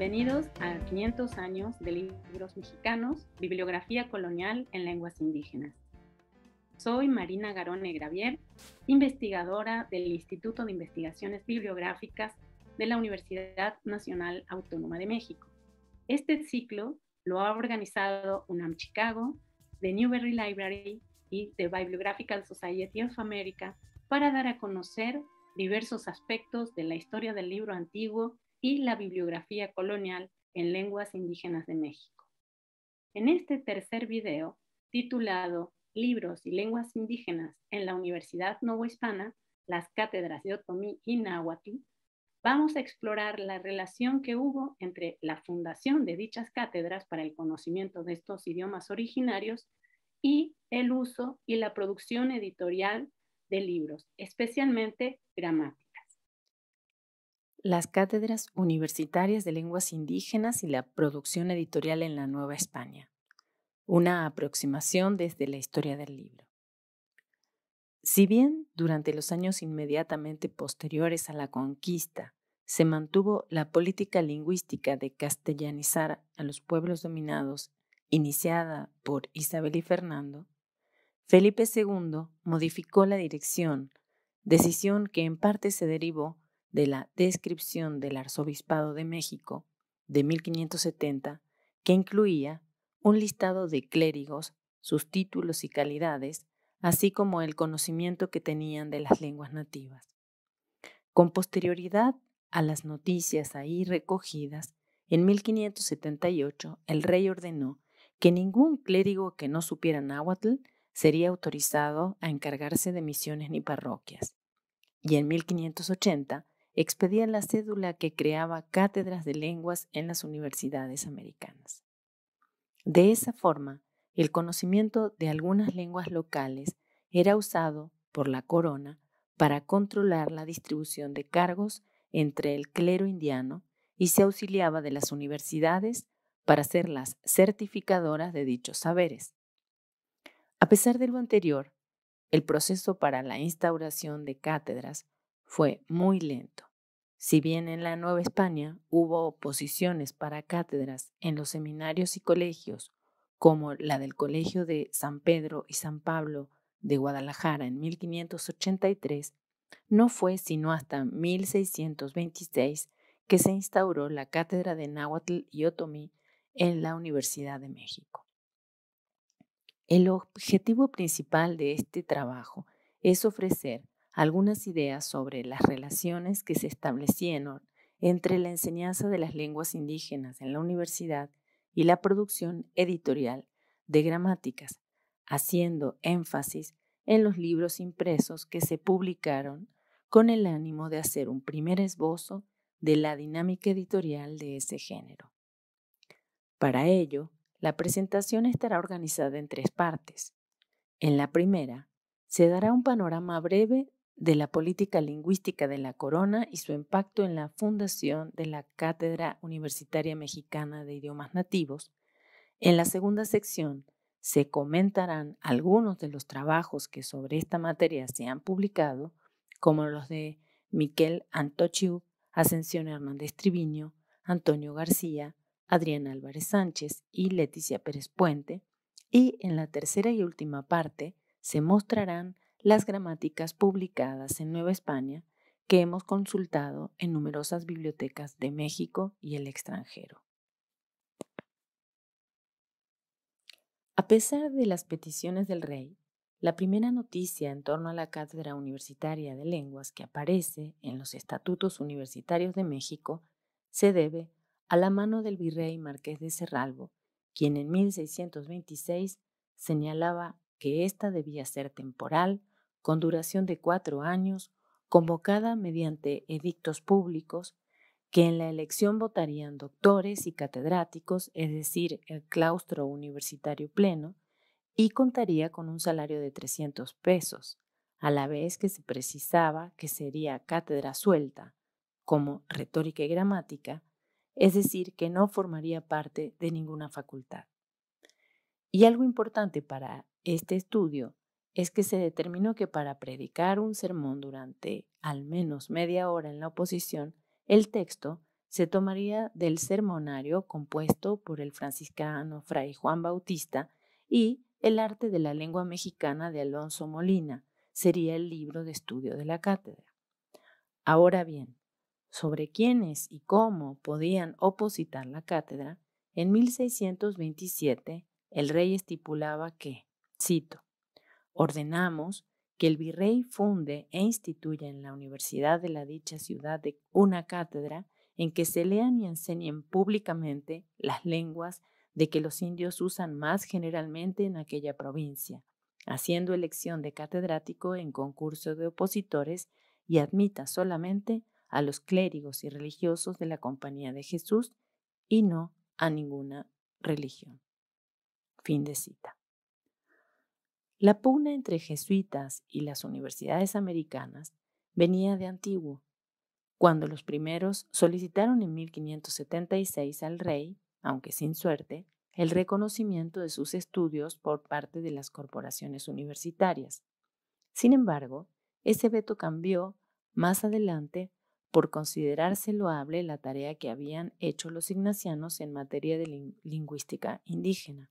Bienvenidos a 500 años de libros mexicanos, bibliografía colonial en lenguas indígenas. Soy Marina Garone Gravier, investigadora del Instituto de Investigaciones Bibliográficas de la Universidad Nacional Autónoma de México. Este ciclo lo ha organizado UNAM Chicago, The Newberry Library y The Bibliographical Society of America para dar a conocer diversos aspectos de la historia del libro antiguo y la bibliografía colonial en lenguas indígenas de México. En este tercer video, titulado Libros y lenguas indígenas en la Universidad Hispana, las cátedras de Otomí y Náhuatl, vamos a explorar la relación que hubo entre la fundación de dichas cátedras para el conocimiento de estos idiomas originarios y el uso y la producción editorial de libros, especialmente gramáticos las cátedras universitarias de lenguas indígenas y la producción editorial en la Nueva España. Una aproximación desde la historia del libro. Si bien durante los años inmediatamente posteriores a la conquista se mantuvo la política lingüística de castellanizar a los pueblos dominados iniciada por Isabel y Fernando, Felipe II modificó la dirección, decisión que en parte se derivó de la descripción del Arzobispado de México de 1570, que incluía un listado de clérigos, sus títulos y calidades, así como el conocimiento que tenían de las lenguas nativas. Con posterioridad a las noticias ahí recogidas, en 1578 el rey ordenó que ningún clérigo que no supiera náhuatl sería autorizado a encargarse de misiones ni parroquias. Y en 1580 expedía la cédula que creaba cátedras de lenguas en las universidades americanas. De esa forma, el conocimiento de algunas lenguas locales era usado por la corona para controlar la distribución de cargos entre el clero indiano y se auxiliaba de las universidades para ser las certificadoras de dichos saberes. A pesar de lo anterior, el proceso para la instauración de cátedras fue muy lento. Si bien en la Nueva España hubo oposiciones para cátedras en los seminarios y colegios, como la del Colegio de San Pedro y San Pablo de Guadalajara en 1583, no fue sino hasta 1626 que se instauró la cátedra de Náhuatl y Otomí en la Universidad de México. El objetivo principal de este trabajo es ofrecer algunas ideas sobre las relaciones que se establecieron entre la enseñanza de las lenguas indígenas en la universidad y la producción editorial de gramáticas, haciendo énfasis en los libros impresos que se publicaron con el ánimo de hacer un primer esbozo de la dinámica editorial de ese género. Para ello, la presentación estará organizada en tres partes. En la primera, se dará un panorama breve de la política lingüística de la corona y su impacto en la fundación de la Cátedra Universitaria Mexicana de Idiomas Nativos, en la segunda sección se comentarán algunos de los trabajos que sobre esta materia se han publicado, como los de Miquel Antochiu, Ascensión Hernández Triviño, Antonio García, Adrián Álvarez Sánchez y Leticia Pérez Puente, y en la tercera y última parte se mostrarán las gramáticas publicadas en Nueva España que hemos consultado en numerosas bibliotecas de México y el extranjero. A pesar de las peticiones del rey, la primera noticia en torno a la Cátedra Universitaria de Lenguas que aparece en los Estatutos Universitarios de México se debe a la mano del virrey Marqués de Serralbo, quien en 1626 señalaba que ésta debía ser temporal, con duración de cuatro años, convocada mediante edictos públicos, que en la elección votarían doctores y catedráticos, es decir, el claustro universitario pleno, y contaría con un salario de 300 pesos, a la vez que se precisaba que sería cátedra suelta, como retórica y gramática, es decir, que no formaría parte de ninguna facultad. Y algo importante para este estudio es que se determinó que para predicar un sermón durante al menos media hora en la oposición, el texto se tomaría del sermonario compuesto por el franciscano Fray Juan Bautista y El arte de la lengua mexicana de Alonso Molina, sería el libro de estudio de la cátedra. Ahora bien, sobre quiénes y cómo podían opositar la cátedra, en 1627 el rey estipulaba que, cito, Ordenamos que el virrey funde e instituya en la Universidad de la dicha ciudad de una cátedra en que se lean y enseñen públicamente las lenguas de que los indios usan más generalmente en aquella provincia, haciendo elección de catedrático en concurso de opositores y admita solamente a los clérigos y religiosos de la Compañía de Jesús y no a ninguna religión. Fin de cita. La pugna entre jesuitas y las universidades americanas venía de antiguo, cuando los primeros solicitaron en 1576 al rey, aunque sin suerte, el reconocimiento de sus estudios por parte de las corporaciones universitarias. Sin embargo, ese veto cambió más adelante por considerarse loable la tarea que habían hecho los ignacianos en materia de lingüística indígena.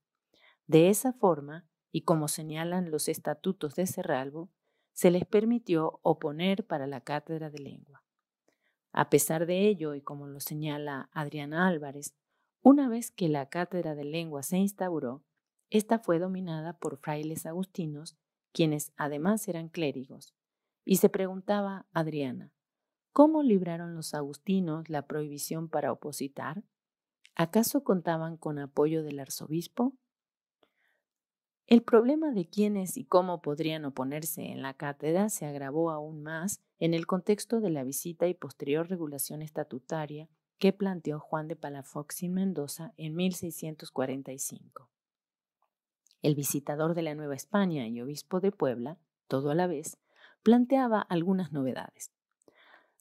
De esa forma, y como señalan los estatutos de Cerralbo, se les permitió oponer para la cátedra de lengua. A pesar de ello, y como lo señala Adriana Álvarez, una vez que la cátedra de lengua se instauró, esta fue dominada por frailes agustinos, quienes además eran clérigos. Y se preguntaba Adriana, ¿cómo libraron los agustinos la prohibición para opositar? ¿Acaso contaban con apoyo del arzobispo? El problema de quiénes y cómo podrían oponerse en la cátedra se agravó aún más en el contexto de la visita y posterior regulación estatutaria que planteó Juan de Palafox y Mendoza en 1645. El visitador de la Nueva España y obispo de Puebla, todo a la vez, planteaba algunas novedades.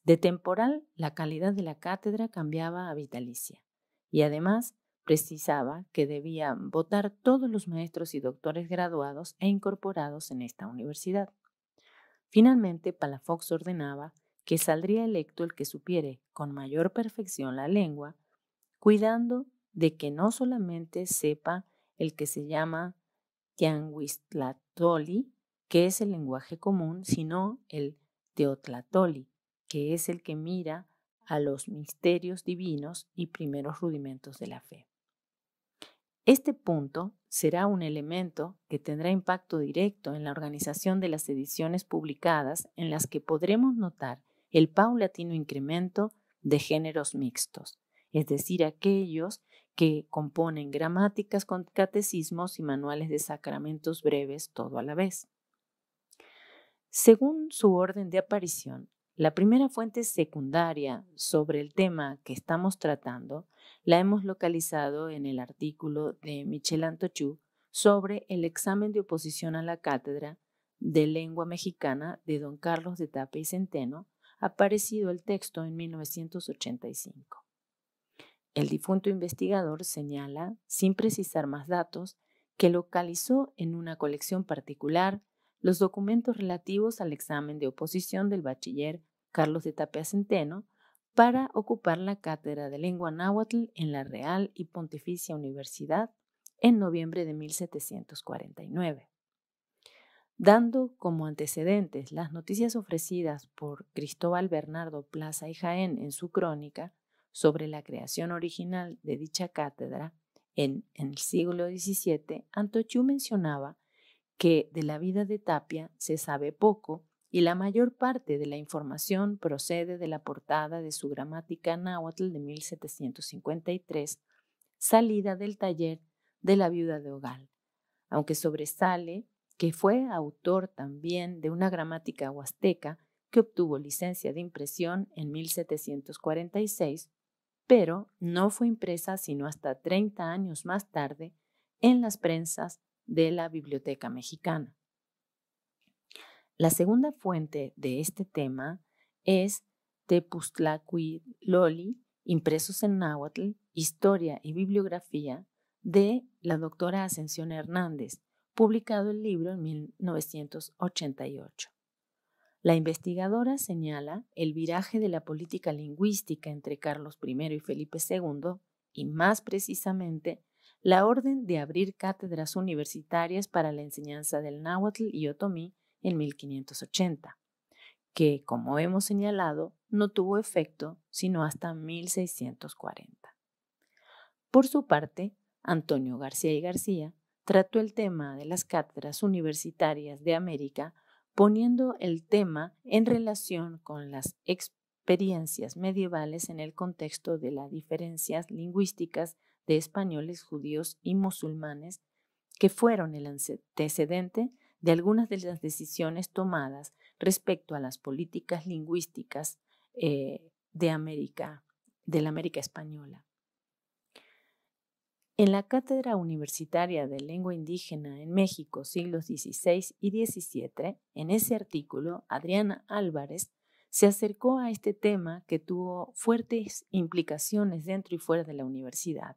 De temporal, la calidad de la cátedra cambiaba a vitalicia, y además precisaba que debían votar todos los maestros y doctores graduados e incorporados en esta universidad. Finalmente, Palafox ordenaba que saldría electo el que supiere con mayor perfección la lengua, cuidando de que no solamente sepa el que se llama Tianguistlatoli, que es el lenguaje común, sino el Teotlatoli, que es el que mira a los misterios divinos y primeros rudimentos de la fe. Este punto será un elemento que tendrá impacto directo en la organización de las ediciones publicadas en las que podremos notar el paulatino incremento de géneros mixtos, es decir, aquellos que componen gramáticas con catecismos y manuales de sacramentos breves todo a la vez. Según su orden de aparición, la primera fuente secundaria sobre el tema que estamos tratando la hemos localizado en el artículo de Michel Antochú sobre el examen de oposición a la cátedra de lengua mexicana de don Carlos de Tape y Centeno, aparecido el texto en 1985. El difunto investigador señala, sin precisar más datos, que localizó en una colección particular los documentos relativos al examen de oposición del bachiller Carlos de Tapia Centeno para ocupar la cátedra de lengua náhuatl en la Real y Pontificia Universidad en noviembre de 1749. Dando como antecedentes las noticias ofrecidas por Cristóbal Bernardo Plaza y Jaén en su crónica sobre la creación original de dicha cátedra en, el siglo XVII, Antochú mencionaba que de la vida de Tapia se sabe poco y la mayor parte de la información procede de la portada de su gramática náhuatl de 1753, salida del taller de la viuda de Ogal, aunque sobresale que fue autor también de una gramática huasteca que obtuvo licencia de impresión en 1746, pero no fue impresa sino hasta 30 años más tarde en las prensas de la Biblioteca Mexicana. La segunda fuente de este tema es Loli, impresos en náhuatl, historia y bibliografía de la doctora Ascensión Hernández, publicado el libro en 1988. La investigadora señala el viraje de la política lingüística entre Carlos I y Felipe II y más precisamente la orden de abrir cátedras universitarias para la enseñanza del náhuatl y otomí en 1580, que, como hemos señalado, no tuvo efecto sino hasta 1640. Por su parte, Antonio García y García trató el tema de las cátedras universitarias de América poniendo el tema en relación con las experiencias medievales en el contexto de las diferencias lingüísticas de españoles, judíos y musulmanes que fueron el antecedente de algunas de las decisiones tomadas respecto a las políticas lingüísticas eh, de América, de la América española. En la Cátedra Universitaria de Lengua Indígena en México, siglos XVI y XVII, en ese artículo, Adriana Álvarez se acercó a este tema que tuvo fuertes implicaciones dentro y fuera de la universidad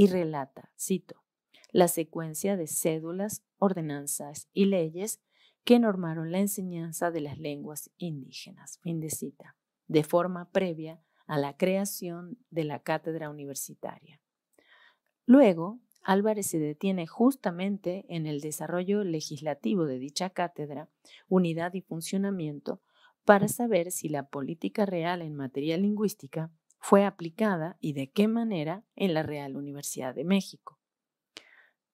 y relata, cito, la secuencia de cédulas, ordenanzas y leyes que normaron la enseñanza de las lenguas indígenas, fin de cita, de forma previa a la creación de la cátedra universitaria. Luego, Álvarez se detiene justamente en el desarrollo legislativo de dicha cátedra, unidad y funcionamiento, para saber si la política real en materia lingüística fue aplicada y de qué manera en la Real Universidad de México.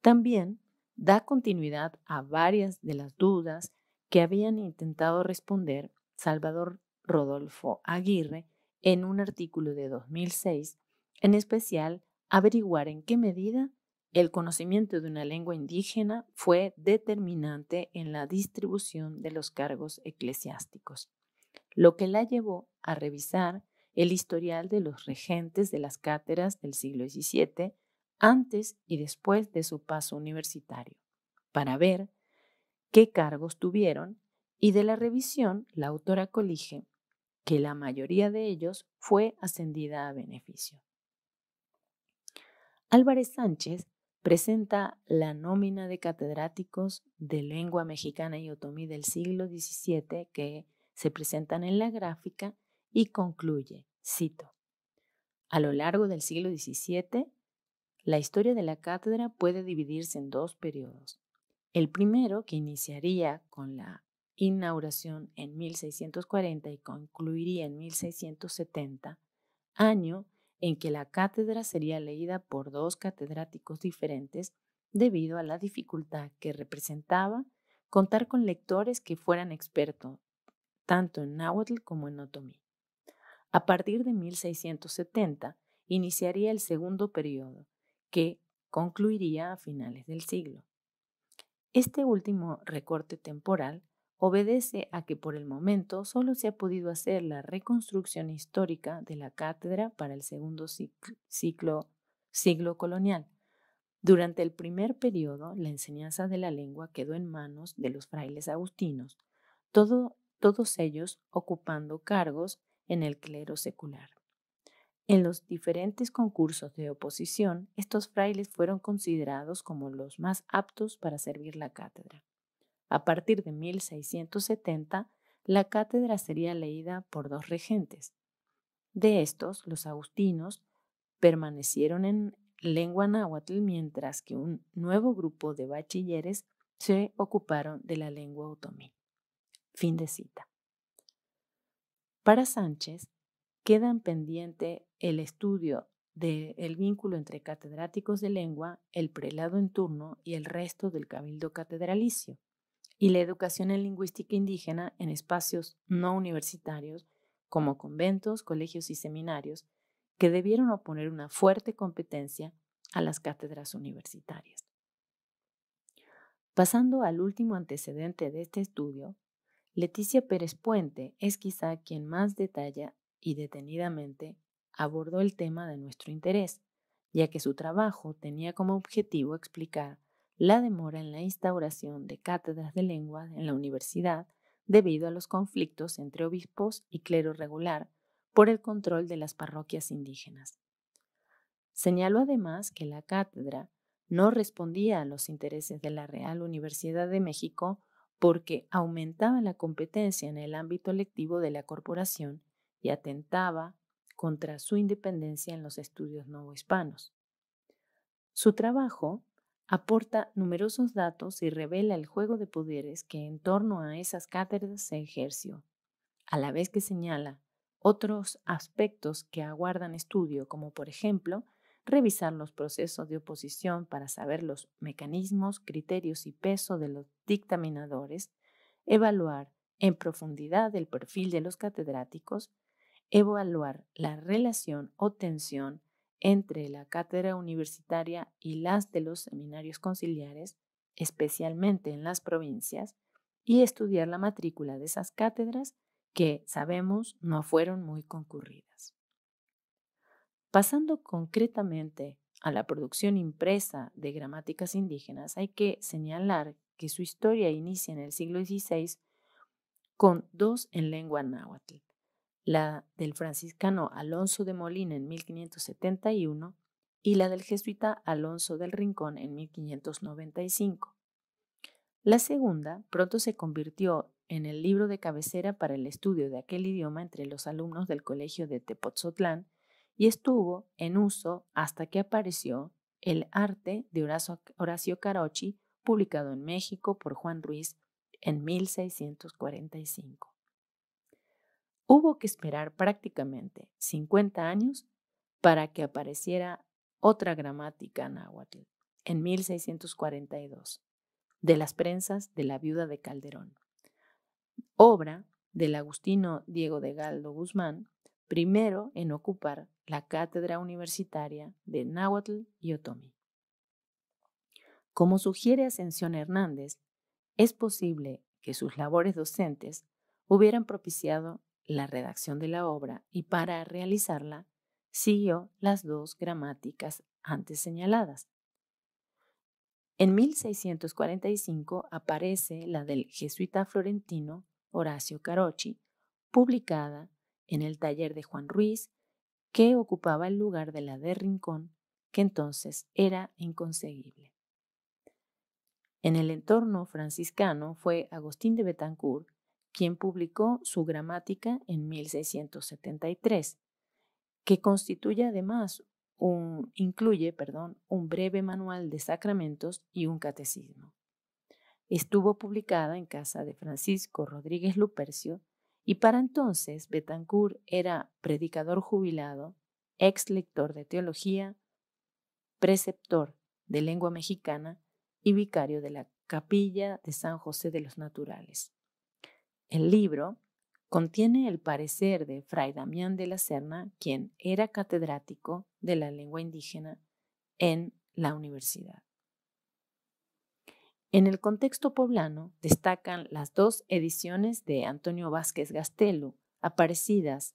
También da continuidad a varias de las dudas que habían intentado responder Salvador Rodolfo Aguirre en un artículo de 2006, en especial averiguar en qué medida el conocimiento de una lengua indígena fue determinante en la distribución de los cargos eclesiásticos, lo que la llevó a revisar el historial de los regentes de las cátedras del siglo XVII antes y después de su paso universitario, para ver qué cargos tuvieron y de la revisión la autora colige que la mayoría de ellos fue ascendida a beneficio. Álvarez Sánchez presenta la nómina de catedráticos de lengua mexicana y otomí del siglo XVII que se presentan en la gráfica y concluye, cito, a lo largo del siglo XVII, la historia de la cátedra puede dividirse en dos periodos. El primero, que iniciaría con la inauguración en 1640 y concluiría en 1670, año en que la cátedra sería leída por dos catedráticos diferentes debido a la dificultad que representaba contar con lectores que fueran expertos tanto en náhuatl como en otomí. A partir de 1670 iniciaría el segundo periodo, que concluiría a finales del siglo. Este último recorte temporal obedece a que por el momento solo se ha podido hacer la reconstrucción histórica de la cátedra para el segundo ciclo, siglo colonial. Durante el primer periodo, la enseñanza de la lengua quedó en manos de los frailes agustinos, todos ellos ocupando cargos en el clero secular. En los diferentes concursos de oposición, estos frailes fueron considerados como los más aptos para servir la cátedra. A partir de 1670, la cátedra sería leída por dos regentes. De estos, los agustinos permanecieron en lengua náhuatl mientras que un nuevo grupo de bachilleres se ocuparon de la lengua otomí. Fin de cita. Para Sánchez, quedan pendiente el estudio del vínculo entre catedráticos de lengua, el prelado en turno y el resto del cabildo catedralicio, y la educación en lingüística indígena en espacios no universitarios como conventos, colegios y seminarios, que debieron oponer una fuerte competencia a las cátedras universitarias. Pasando al último antecedente de este estudio, Leticia Pérez Puente es quizá quien más detalla y detenidamente abordó el tema de nuestro interés, ya que su trabajo tenía como objetivo explicar la demora en la instauración de cátedras de lengua en la universidad debido a los conflictos entre obispos y clero regular por el control de las parroquias indígenas. Señaló además que la cátedra no respondía a los intereses de la Real Universidad de México porque aumentaba la competencia en el ámbito lectivo de la corporación y atentaba contra su independencia en los estudios novohispanos. Su trabajo aporta numerosos datos y revela el juego de poderes que en torno a esas cátedras se ejerció, a la vez que señala otros aspectos que aguardan estudio, como por ejemplo revisar los procesos de oposición para saber los mecanismos, criterios y peso de los dictaminadores, evaluar en profundidad el perfil de los catedráticos, evaluar la relación o tensión entre la cátedra universitaria y las de los seminarios conciliares, especialmente en las provincias, y estudiar la matrícula de esas cátedras que sabemos no fueron muy concurridas. Pasando concretamente a la producción impresa de gramáticas indígenas, hay que señalar que su historia inicia en el siglo XVI con dos en lengua náhuatl, la del franciscano Alonso de Molina en 1571 y la del jesuita Alonso del Rincón en 1595. La segunda pronto se convirtió en el libro de cabecera para el estudio de aquel idioma entre los alumnos del colegio de Tepoztlán y estuvo en uso hasta que apareció el arte de Horacio, Carochi publicado en México por Juan Ruiz en 1645. Hubo que esperar prácticamente 50 años para que apareciera otra gramática náhuatl en 1642 de las prensas de la viuda de Calderón, obra del agustino Diego de Galdo Guzmán, primero en ocupar la cátedra universitaria de náhuatl y otomí. Como sugiere Ascensión Hernández, es posible que sus labores docentes hubieran propiciado la redacción de la obra y para realizarla siguió las dos gramáticas antes señaladas. En 1645 aparece la del jesuita florentino Horacio Carocci, publicada en el taller de Juan Ruiz, que ocupaba el lugar de la de Rincón, que entonces era inconseguible. En el entorno franciscano fue Agustín de Betancourt quien publicó su gramática en 1673, que constituye además un, incluye perdón, un breve manual de sacramentos y un catecismo. Estuvo publicada en casa de Francisco Rodríguez Lupercio y para entonces Betancourt era predicador jubilado, ex lector de teología, preceptor de lengua mexicana y vicario de la capilla de San José de los Naturales. El libro contiene el parecer de Fray Damián de la Serna, quien era catedrático de la lengua indígena en la universidad. En el contexto poblano destacan las dos ediciones de Antonio Vázquez Gastelu, aparecidas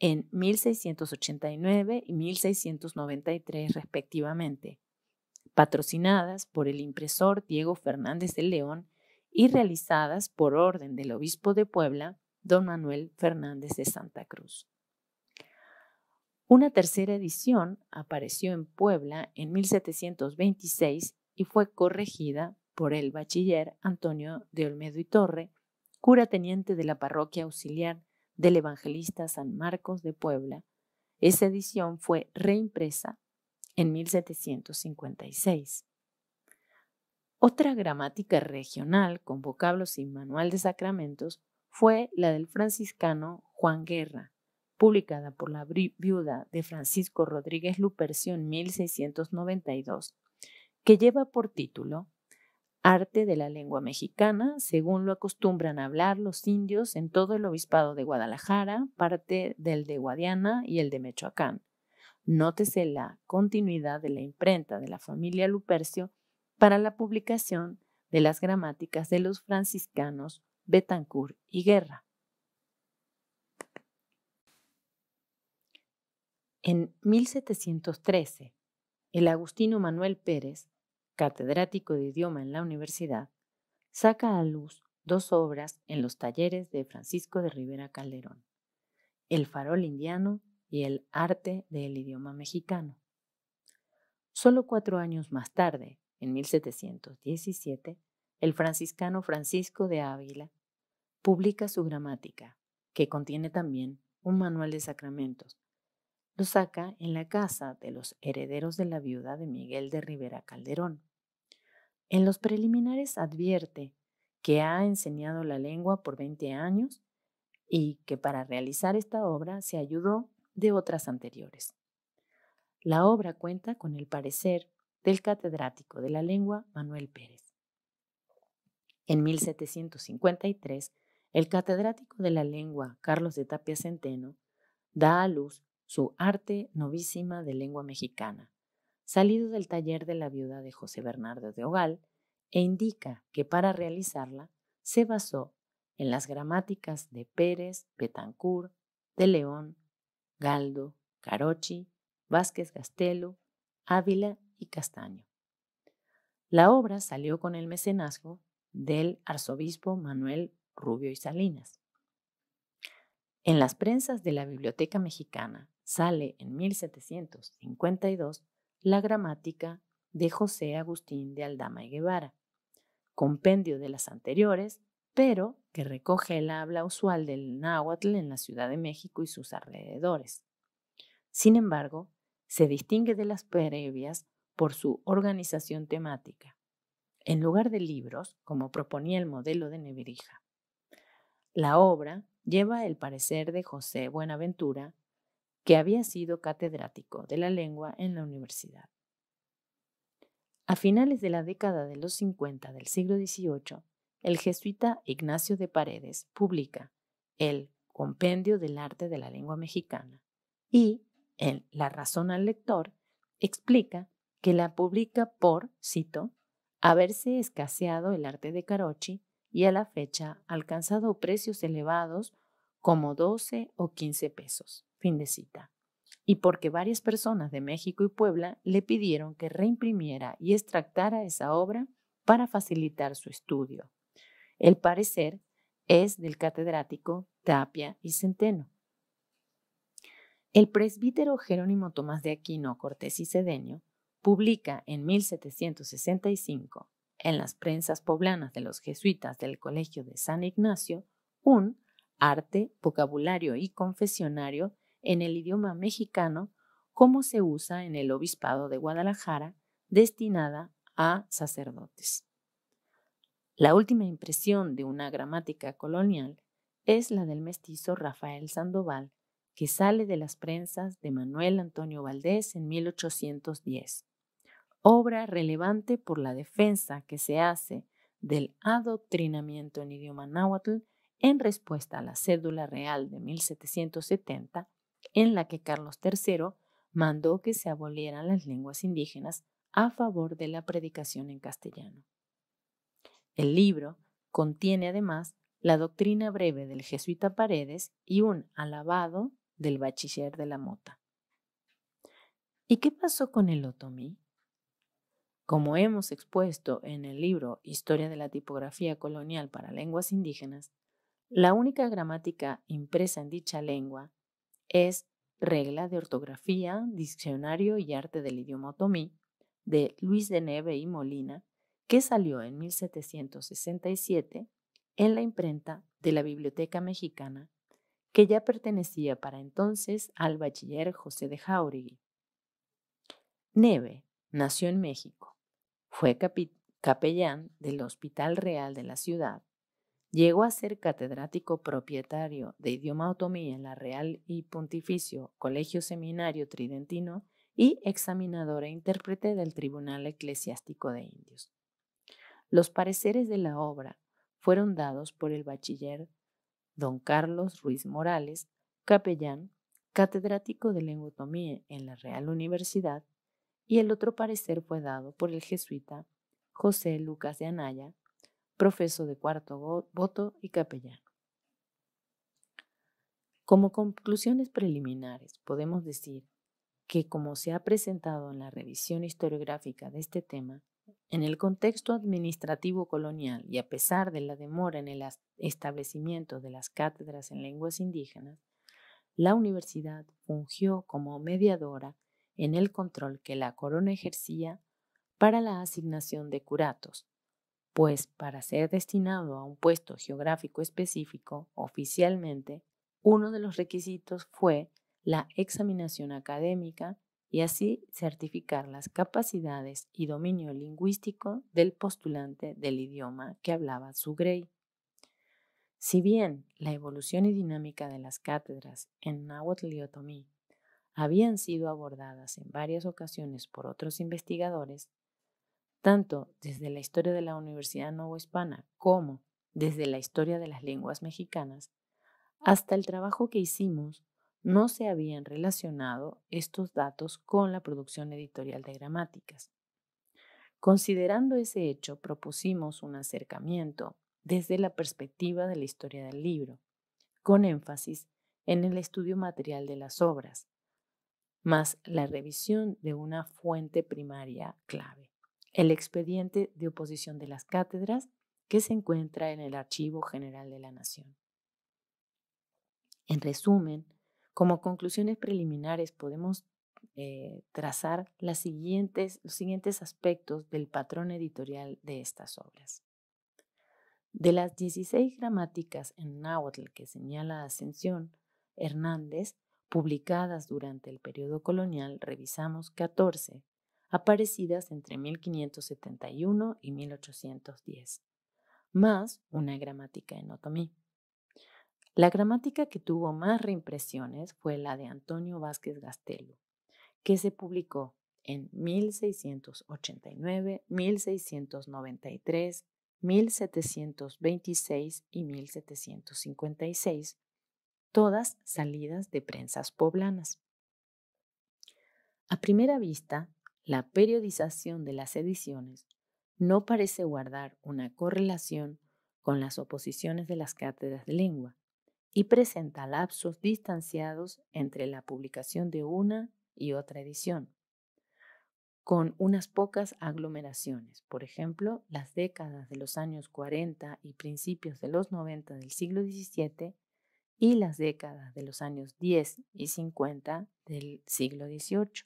en 1689 y 1693 respectivamente, patrocinadas por el impresor Diego Fernández de León y realizadas por orden del obispo de Puebla, don Manuel Fernández de Santa Cruz. Una tercera edición apareció en Puebla en 1726 y fue corregida por el bachiller Antonio de Olmedo y Torre, cura teniente de la parroquia auxiliar del evangelista San Marcos de Puebla. Esa edición fue reimpresa en 1756. Otra gramática regional con vocablos y manual de sacramentos fue la del franciscano Juan Guerra, publicada por la viuda de Francisco Rodríguez Lupercio en 1692, que lleva por título Arte de la lengua mexicana, según lo acostumbran hablar los indios en todo el obispado de Guadalajara, parte del de Guadiana y el de Mechoacán. Nótese la continuidad de la imprenta de la familia Lupercio para la publicación de las gramáticas de los franciscanos Betancourt y Guerra. En 1713, el agustino Manuel Pérez, catedrático de idioma en la universidad, saca a luz dos obras en los talleres de Francisco de Rivera Calderón, El farol indiano y el arte del idioma mexicano. Solo cuatro años más tarde, en 1717, el franciscano Francisco de Ávila publica su gramática, que contiene también un manual de sacramentos. Lo saca en la casa de los herederos de la viuda de Miguel de Rivera Calderón. En los preliminares advierte que ha enseñado la lengua por 20 años y que para realizar esta obra se ayudó de otras anteriores. La obra cuenta con el parecer del catedrático de la lengua Manuel Pérez. En 1753, el catedrático de la lengua Carlos de Tapia Centeno da a luz su Arte Novísima de Lengua Mexicana, salido del taller de la viuda de José Bernardo de Ogal, e indica que para realizarla se basó en las gramáticas de Pérez, Betancourt, de León, Galdo, Carochi, Vázquez Gastelo, Ávila y Castaño. La obra salió con el mecenazgo del arzobispo Manuel Rubio y Salinas. En las prensas de la Biblioteca Mexicana sale en 1752 la gramática de José Agustín de Aldama y Guevara, compendio de las anteriores pero que recoge el habla usual del náhuatl en la Ciudad de México y sus alrededores. Sin embargo, se distingue de las previas por su organización temática, en lugar de libros, como proponía el modelo de Neverija, La obra lleva el parecer de José Buenaventura, que había sido catedrático de la lengua en la universidad. A finales de la década de los 50 del siglo XVIII, el jesuita Ignacio de Paredes publica el Compendio del Arte de la Lengua Mexicana y en La Razón al Lector explica que la publica por, cito, haberse escaseado el arte de Carochi y a la fecha alcanzado precios elevados como 12 o 15 pesos. Fin de cita. Y porque varias personas de México y Puebla le pidieron que reimprimiera y extractara esa obra para facilitar su estudio. El parecer es del catedrático Tapia y Centeno. El presbítero Jerónimo Tomás de Aquino Cortés y Cedeño publica en 1765 en las prensas poblanas de los jesuitas del Colegio de San Ignacio un arte, vocabulario y confesionario en el idioma mexicano como se usa en el obispado de Guadalajara destinada a sacerdotes. La última impresión de una gramática colonial es la del mestizo Rafael Sandoval, que sale de las prensas de Manuel Antonio Valdés en 1810, obra relevante por la defensa que se hace del adoctrinamiento en idioma náhuatl en respuesta a la cédula real de 1770, en la que Carlos III mandó que se abolieran las lenguas indígenas a favor de la predicación en castellano. El libro contiene además la doctrina breve del jesuita Paredes y un alabado del bachiller de la mota. ¿Y qué pasó con el otomí? Como hemos expuesto en el libro Historia de la tipografía colonial para lenguas indígenas, la única gramática impresa en dicha lengua es Regla de ortografía, diccionario y arte del idioma otomí de Luis de Neve y Molina, que salió en 1767 en la imprenta de la Biblioteca Mexicana, que ya pertenecía para entonces al bachiller José de Jauregui. Neve nació en México, fue capellán del Hospital Real de la ciudad, llegó a ser catedrático propietario de idioma otomí en la Real y Pontificio Colegio Seminario Tridentino y examinador e intérprete del Tribunal Eclesiástico de Indios. Los pareceres de la obra fueron dados por el bachiller don Carlos Ruiz Morales, capellán, catedrático de lenguotomía en la Real Universidad, y el otro parecer fue dado por el jesuita José Lucas de Anaya, profesor de cuarto voto y capellán. Como conclusiones preliminares, podemos decir que, como se ha presentado en la revisión historiográfica de este tema, en el contexto administrativo colonial y a pesar de la demora en el establecimiento de las cátedras en lenguas indígenas, la universidad fungió como mediadora en el control que la corona ejercía para la asignación de curatos, pues para ser destinado a un puesto geográfico específico oficialmente, uno de los requisitos fue la examinación académica y así certificar las capacidades y dominio lingüístico del postulante del idioma que hablaba su Grey. Si bien la evolución y dinámica de las cátedras en Nahuatl y Otomí habían sido abordadas en varias ocasiones por otros investigadores, tanto desde la historia de la Universidad Hispana como desde la historia de las lenguas mexicanas, hasta el trabajo que hicimos no se habían relacionado estos datos con la producción editorial de gramáticas. Considerando ese hecho, propusimos un acercamiento desde la perspectiva de la historia del libro, con énfasis en el estudio material de las obras, más la revisión de una fuente primaria clave, el expediente de oposición de las cátedras que se encuentra en el Archivo General de la Nación. En resumen, como conclusiones preliminares podemos eh, trazar los siguientes aspectos del patrón editorial de estas obras. De las 16 gramáticas en náhuatl que señala Ascensión Hernández, publicadas durante el periodo colonial, revisamos 14, aparecidas entre 1571 y 1810, más una gramática en otomí. La gramática que tuvo más reimpresiones fue la de Antonio Vázquez Gastelo, que se publicó en 1689, 1693, 1726 y 1756, todas salidas de prensas poblanas. A primera vista, la periodización de las ediciones no parece guardar una correlación con las oposiciones de las cátedras de lengua, y presenta lapsos distanciados entre la publicación de una y otra edición, con unas pocas aglomeraciones, por ejemplo, las décadas de los años 40 y principios de los 90 del siglo XVII y las décadas de los años 10 y 50 del siglo XVIII.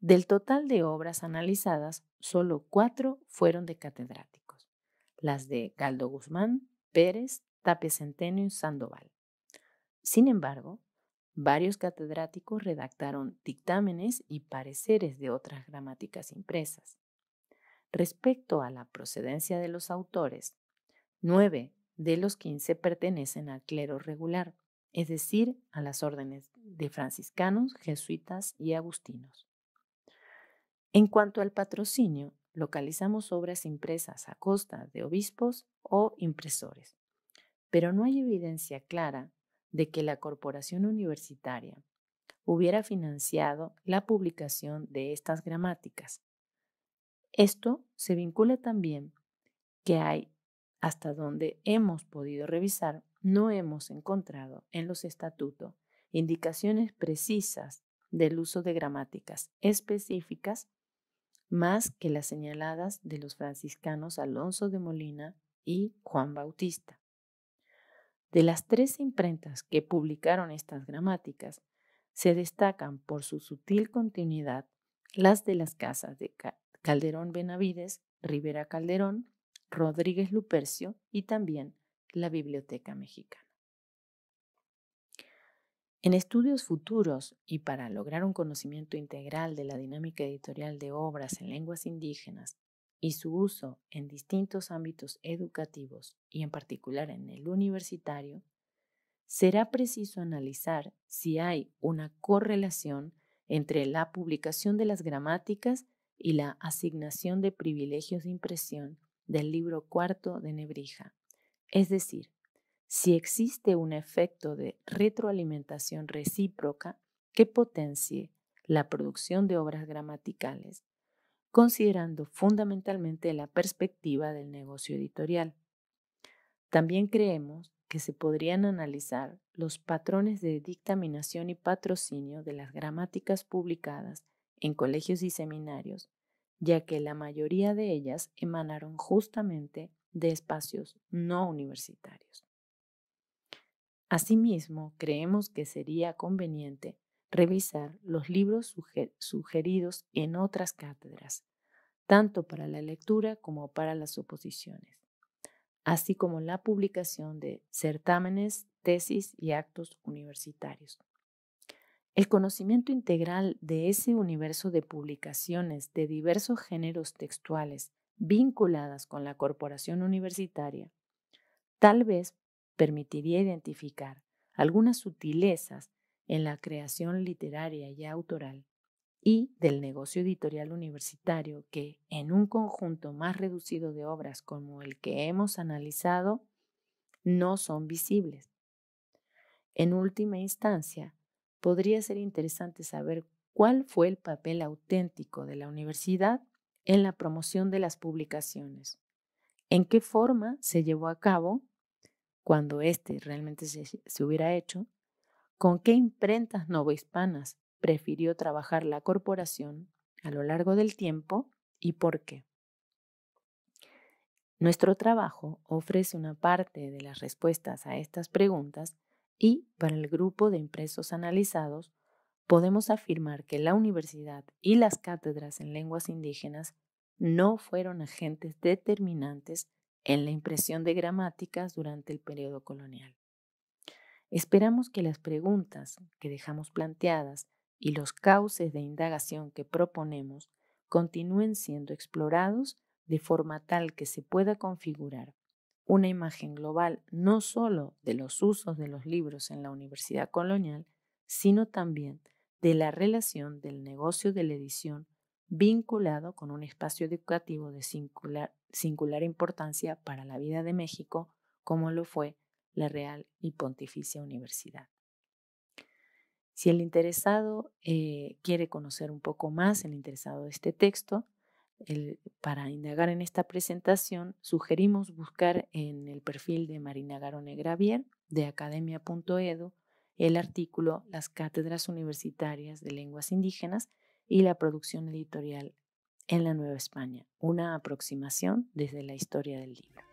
Del total de obras analizadas, solo cuatro fueron de catedráticos, las de Galdo Guzmán, Pérez, Tapia y Sandoval. Sin embargo, varios catedráticos redactaron dictámenes y pareceres de otras gramáticas impresas. Respecto a la procedencia de los autores, nueve de los quince pertenecen al clero regular, es decir, a las órdenes de franciscanos, jesuitas y agustinos. En cuanto al patrocinio, localizamos obras impresas a costa de obispos o impresores pero no hay evidencia clara de que la corporación universitaria hubiera financiado la publicación de estas gramáticas. Esto se vincula también que hay, hasta donde hemos podido revisar, no hemos encontrado en los estatutos indicaciones precisas del uso de gramáticas específicas más que las señaladas de los franciscanos Alonso de Molina y Juan Bautista. De las tres imprentas que publicaron estas gramáticas, se destacan por su sutil continuidad las de las casas de Calderón Benavides, Rivera Calderón, Rodríguez Lupercio y también la Biblioteca Mexicana. En estudios futuros y para lograr un conocimiento integral de la dinámica editorial de obras en lenguas indígenas y su uso en distintos ámbitos educativos y en particular en el universitario, será preciso analizar si hay una correlación entre la publicación de las gramáticas y la asignación de privilegios de impresión del libro cuarto de Nebrija, es decir, si existe un efecto de retroalimentación recíproca que potencie la producción de obras gramaticales considerando fundamentalmente la perspectiva del negocio editorial. También creemos que se podrían analizar los patrones de dictaminación y patrocinio de las gramáticas publicadas en colegios y seminarios, ya que la mayoría de ellas emanaron justamente de espacios no universitarios. Asimismo, creemos que sería conveniente revisar los libros sugeridos en otras cátedras, tanto para la lectura como para las oposiciones, así como la publicación de certámenes, tesis y actos universitarios. El conocimiento integral de ese universo de publicaciones de diversos géneros textuales vinculadas con la corporación universitaria tal vez permitiría identificar algunas sutilezas en la creación literaria y autoral y del negocio editorial universitario que, en un conjunto más reducido de obras como el que hemos analizado, no son visibles. En última instancia, podría ser interesante saber cuál fue el papel auténtico de la universidad en la promoción de las publicaciones, en qué forma se llevó a cabo, cuando éste realmente se, se hubiera hecho, con qué imprentas novohispanas prefirió trabajar la corporación a lo largo del tiempo y por qué. Nuestro trabajo ofrece una parte de las respuestas a estas preguntas y para el grupo de impresos analizados podemos afirmar que la universidad y las cátedras en lenguas indígenas no fueron agentes determinantes en la impresión de gramáticas durante el periodo colonial. Esperamos que las preguntas que dejamos planteadas y los cauces de indagación que proponemos continúen siendo explorados de forma tal que se pueda configurar una imagen global no sólo de los usos de los libros en la universidad colonial, sino también de la relación del negocio de la edición vinculado con un espacio educativo de singular, singular importancia para la vida de México, como lo fue la Real y Pontificia Universidad. Si el interesado eh, quiere conocer un poco más, el interesado de este texto, para indagar en esta presentación, sugerimos buscar en el perfil de Marina Garone Gravier de academia.edu el artículo Las cátedras universitarias de lenguas indígenas y la producción editorial en la Nueva España, una aproximación desde la historia del libro.